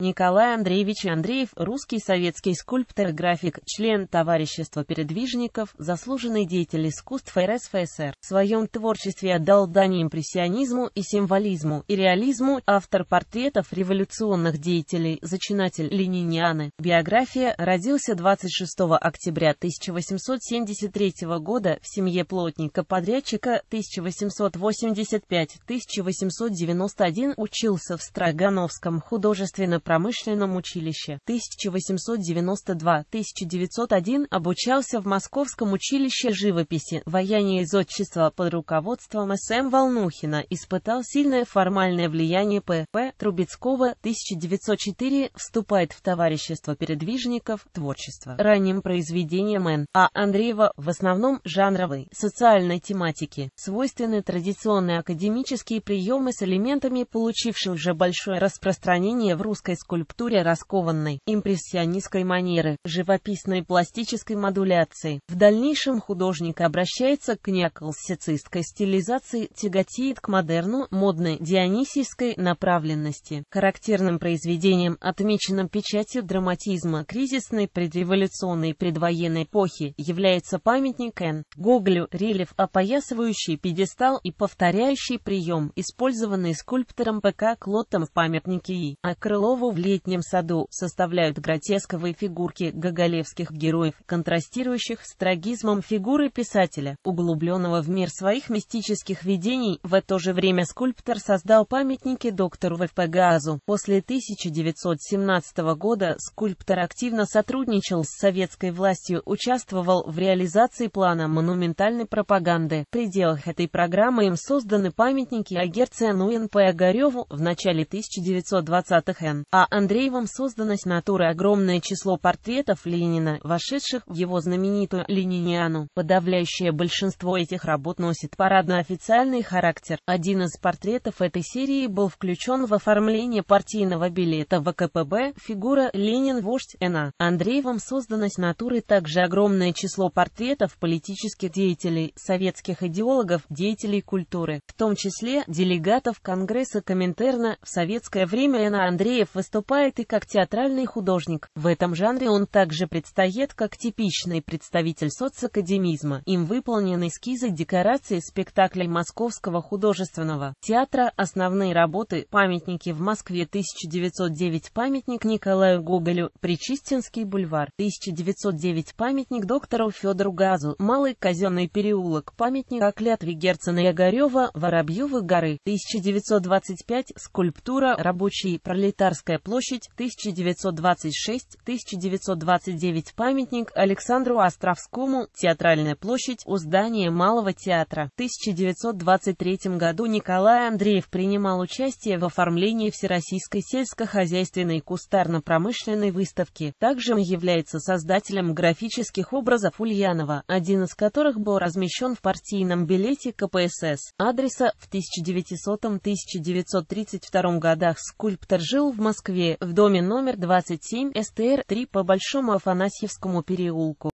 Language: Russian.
Николай Андреевич Андреев, русский советский скульптор, график, член Товарищества передвижников, заслуженный деятель искусств РСФСР. В своем творчестве отдал дань импрессионизму и символизму, и реализму, автор портретов революционных деятелей, зачинатель Ленинианы. Биография родился 26 октября 1873 года в семье плотника-подрядчика 1885-1891 учился в Строгановском художественно промышленном училище 1892-1901, обучался в Московском училище живописи, вояния изотчества под руководством С.М. Волнухина, испытал сильное формальное влияние П.П. Трубецкого 1904, вступает в товарищество передвижников творчества. Ранним произведением Н. А. Андреева в основном жанровой, социальной тематики, свойственны традиционные академические приемы с элементами получивших уже большое распространение в русской скульптуре раскованной, импрессионистской манеры, живописной пластической модуляции. В дальнейшем художник обращается к неоклассицистской стилизации, тяготеет к модерну, модной, дионисийской направленности. Характерным произведением, отмеченным печатью драматизма кризисной предреволюционной предвоенной эпохи, является памятник Н. Гоголю, рельеф, опоясывающий пьедестал и повторяющий прием, использованный скульптором ПК Клоттом в памятнике И. А Крылову в летнем саду составляют гротесковые фигурки гоголевских героев, контрастирующих с трагизмом фигуры писателя, углубленного в мир своих мистических видений. В то же время скульптор создал памятники доктору В.П. Газу. После 1917 года скульптор активно сотрудничал с советской властью, участвовал в реализации плана монументальной пропаганды. В пределах этой программы им созданы памятники Агерцену Н.П. Огареву в начале 1920-х Н. А а. Андреевым создано с натуры огромное число портретов Ленина, вошедших в его знаменитую «Лениниану». Подавляющее большинство этих работ носит парадно-официальный характер. Один из портретов этой серии был включен в оформление партийного билета ВКПБ. «Фигура Ленин-вождь Н.А. Андреевым создано с натуры также огромное число портретов политических деятелей, советских идеологов, деятелей культуры, в том числе делегатов Конгресса Коминтерна. В советское время Н.А. Андреев выступает и как театральный художник. В этом жанре он также предстает как типичный представитель соцакадемизма. Им выполнены эскизы декорации спектаклей Московского художественного театра, основные работы «Памятники в Москве 1909», «Памятник Николаю Гоголю», «Причистинский бульвар 1909», «Памятник доктору Федору Газу», «Малый казенный переулок», «Памятник о клятве Герцена и Огарева», «Воробьевы горы» 1925, «Скульптура рабочей пролетарской Красная площадь, 1926-1929 памятник Александру Островскому, Театральная площадь у здания Малого театра. В 1923 году Николай Андреев принимал участие в оформлении Всероссийской сельскохозяйственной кустарно-промышленной выставки. Также является создателем графических образов Ульянова, один из которых был размещен в партийном билете КПСС. Адреса в 1900-1932 годах скульптор жил в Москве. Москве, в доме номер 27 СТР-3 по Большому Афанасьевскому переулку.